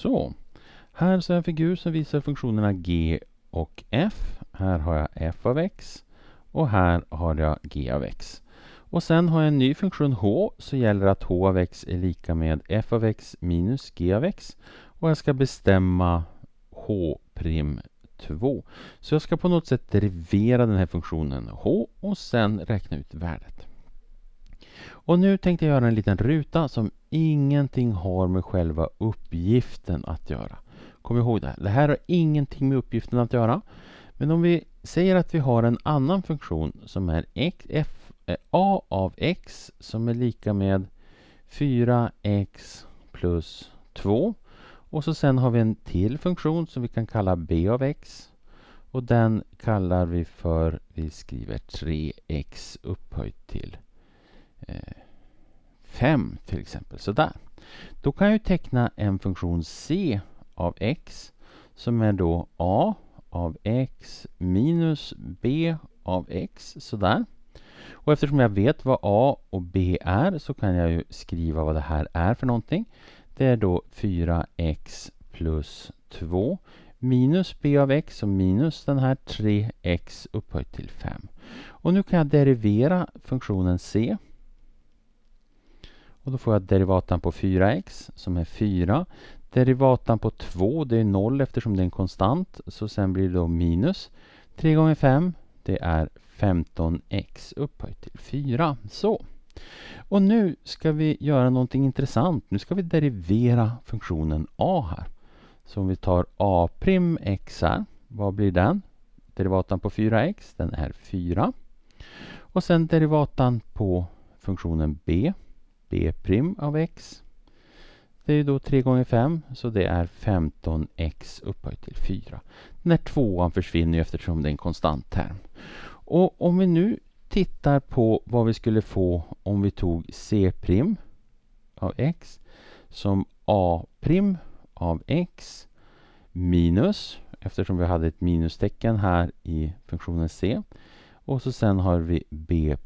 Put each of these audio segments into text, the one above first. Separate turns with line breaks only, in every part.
Så. Här ser jag en figur som visar funktionerna g och f. Här har jag f av x och här har jag g av x. Och sen har jag en ny funktion h så gäller att h av x är lika med f av x minus g av x. Och jag ska bestämma h prim 2. Så jag ska på något sätt derivera den här funktionen h och sen räkna ut värdet. Och nu tänkte jag göra en liten ruta som ingenting har med själva uppgiften att göra. Kom ihåg det här. Det här har ingenting med uppgiften att göra. Men om vi säger att vi har en annan funktion som är f, eh, a av x som är lika med 4x plus 2. Och så sen har vi en till funktion som vi kan kalla b av x. Och den kallar vi för, vi skriver 3x upphöjt till 5 till exempel. Sådär. Då kan jag teckna en funktion c av x som är då a av x minus b av x. Sådär. Och eftersom jag vet vad a och b är så kan jag ju skriva vad det här är för någonting. Det är då 4x plus 2 minus b av x och minus den här 3x upphöjt till 5. Och nu kan jag derivera funktionen c och då får jag derivatan på 4x som är 4. Derivatan på 2, det är 0 eftersom det är en konstant. Så sen blir det då minus 3 gånger 5, det är 15x upphöjt till 4. Så. Och nu ska vi göra någonting intressant. Nu ska vi derivera funktionen a här. Så om vi tar a här, vad blir den? Derivatan på 4x, den är 4. Och sen derivatan på funktionen b, b' av x. Det är då 3 gånger 5, så det är 15x upphöjt till 4. När här tvåan försvinner eftersom det är en konstant term. Och om vi nu tittar på vad vi skulle få om vi tog c' av x som a' av x minus, eftersom vi hade ett minustecken här i funktionen c. Och så sen har vi b'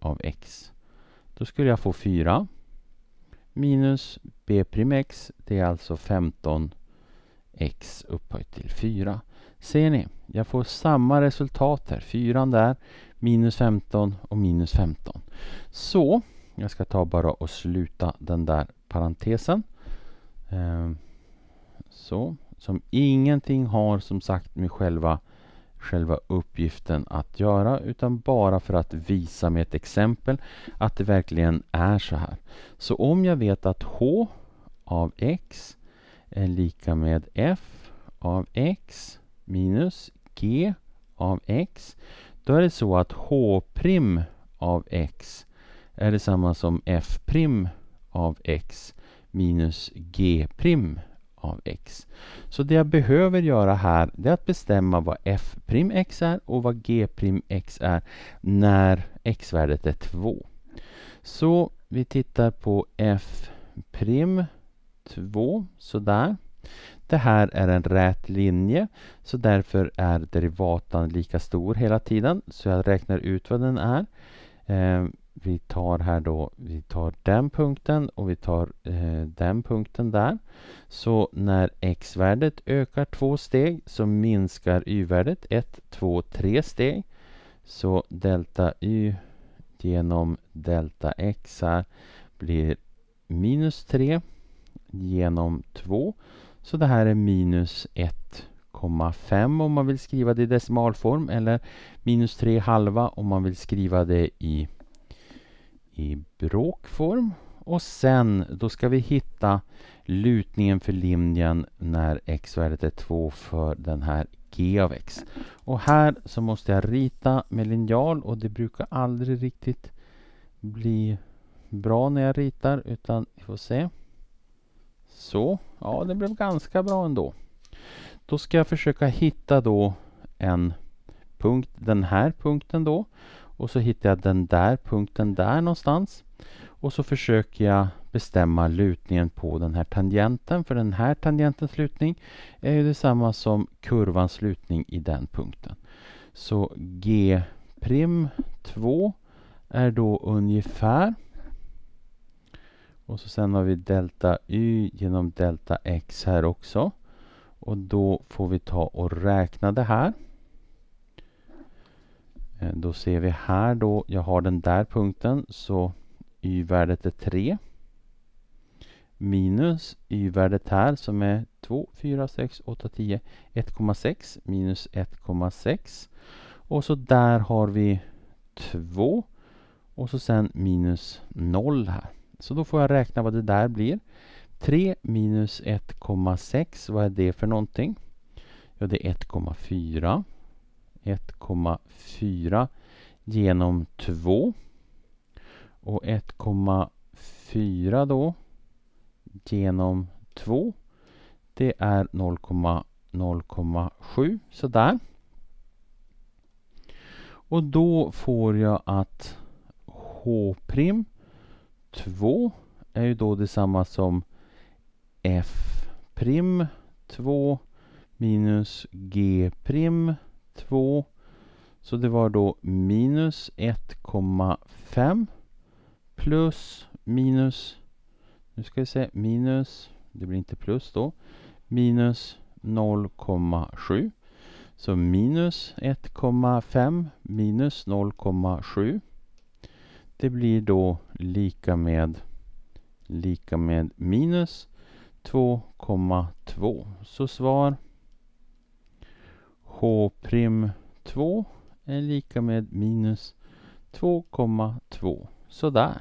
av x då skulle jag få 4 minus b'x, det är alltså 15x upphöjt till 4. Ser ni? Jag får samma resultat här. 4 där, minus 15 och minus 15. Så, jag ska ta bara och sluta den där parentesen. Ehm, så, som ingenting har som sagt med själva själva uppgiften att göra utan bara för att visa med ett exempel att det verkligen är så här. Så om jag vet att h av x är lika med f av x minus g av x då är det så att h' av x är detsamma som f' prim av x minus g' av x. Så det jag behöver göra här är att bestämma vad f'x är och vad g'x är när x-värdet är 2. Så vi tittar på f'2. sådär. Det här är en rät linje, så därför är derivatan lika stor hela tiden. Så jag räknar ut vad den är. Ehm, vi tar här då, vi tar den punkten och vi tar eh, den punkten där. Så när x-värdet ökar två steg så minskar y-värdet ett, två, tre steg. Så delta y genom delta x här blir minus 3 genom 2. Så det här är minus 1,5 om man vill skriva det i decimalform eller minus 3 halva om man vill skriva det i i bråkform. Och sen då ska vi hitta lutningen för linjen när x-värdet är 2 för den här g av x. Och här så måste jag rita med linjal och det brukar aldrig riktigt bli bra när jag ritar utan vi får se. Så, ja det blev ganska bra ändå. Då ska jag försöka hitta då en punkt, den här punkten då. Och så hittar jag den där punkten där någonstans. Och så försöker jag bestämma lutningen på den här tangenten. För den här tangentens lutning är ju detsamma som kurvans lutning i den punkten. Så G prim 2 är då ungefär och så sen har vi delta y genom delta x här också. Och då får vi ta och räkna det här. Eh, då ser vi här då, jag har den där punkten, så y-värdet är 3 minus y-värdet här som är 2, 4, 6, 8, 10, 1,6 minus 1,6 och så där har vi 2 och så sen minus 0 här. Så då får jag räkna vad det där blir. 3 minus 1,6, vad är det för någonting? Ja, det är 1,4. 1,4 genom 2. Och 1,4 då genom 2 det är 0,07 sådär. Och då får jag att H' 2 är ju då detsamma som F' 2 minus G' 2 2. Så det var då minus 1,5 plus minus, nu ska vi se, minus, det blir inte plus då, minus 0,7. Så minus 1,5 minus 0,7 det blir då lika med lika med minus 2,2. Så svar h' 2 är lika med minus 2,2. Sådär.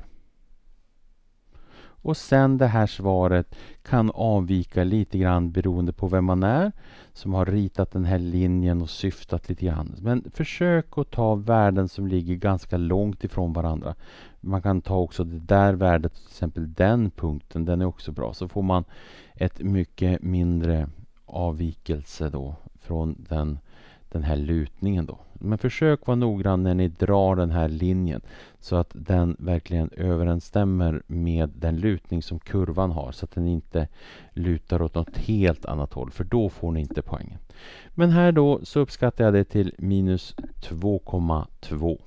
Och sen det här svaret kan avvika lite grann beroende på vem man är som har ritat den här linjen och syftat lite grann. Men försök att ta värden som ligger ganska långt ifrån varandra. Man kan ta också det där värdet, till exempel den punkten, den är också bra. Så får man ett mycket mindre avvikelse då från den, den här lutningen då. Men försök vara noggrann när ni drar den här linjen så att den verkligen överensstämmer med den lutning som kurvan har så att den inte lutar åt något helt annat håll för då får ni inte poängen. Men här då så uppskattar jag det till minus 2,2.